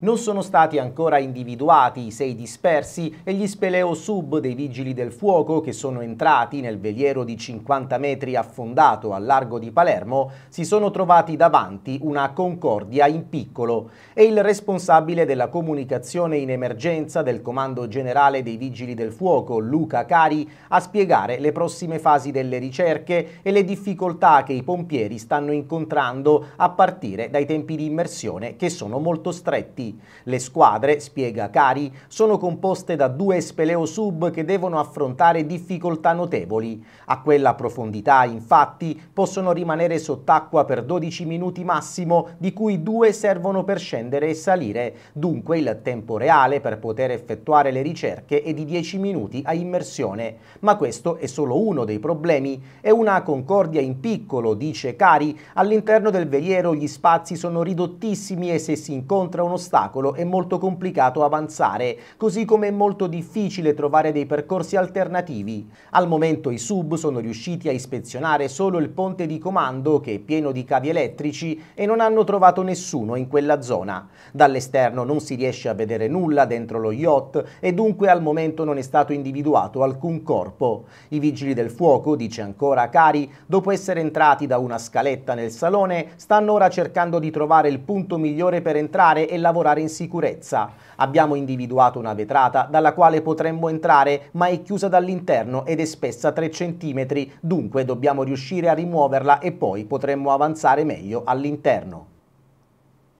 Non sono stati ancora individuati i sei dispersi e gli speleo sub dei vigili del fuoco che sono entrati nel veliero di 50 metri affondato al largo di Palermo si sono trovati davanti una Concordia in piccolo e il responsabile della comunicazione in emergenza del Comando Generale dei Vigili del Fuoco, Luca Cari, a spiegare le prossime fasi delle ricerche e le difficoltà che i pompieri stanno incontrando a partire dai tempi di immersione che sono molto stretti. Le squadre, spiega Cari, sono composte da due speleo sub che devono affrontare difficoltà notevoli. A quella profondità, infatti, possono rimanere sott'acqua per 12 minuti massimo, di cui due servono per scendere e salire, dunque il tempo reale per poter effettuare le ricerche è di 10 minuti a immersione. Ma questo è solo uno dei problemi. È una concordia in piccolo, dice Cari, all'interno del veliero gli spazi sono ridottissimi e se si incontra uno stato ostacolo è molto complicato avanzare, così come è molto difficile trovare dei percorsi alternativi. Al momento i sub sono riusciti a ispezionare solo il ponte di comando che è pieno di cavi elettrici e non hanno trovato nessuno in quella zona. Dall'esterno non si riesce a vedere nulla dentro lo yacht e dunque al momento non è stato individuato alcun corpo. I vigili del fuoco, dice ancora Cari, dopo essere entrati da una scaletta nel salone, stanno ora cercando di trovare il punto migliore per entrare e lavorare lavorare in sicurezza. Abbiamo individuato una vetrata dalla quale potremmo entrare, ma è chiusa dall'interno ed è spessa 3 cm, dunque dobbiamo riuscire a rimuoverla e poi potremmo avanzare meglio all'interno.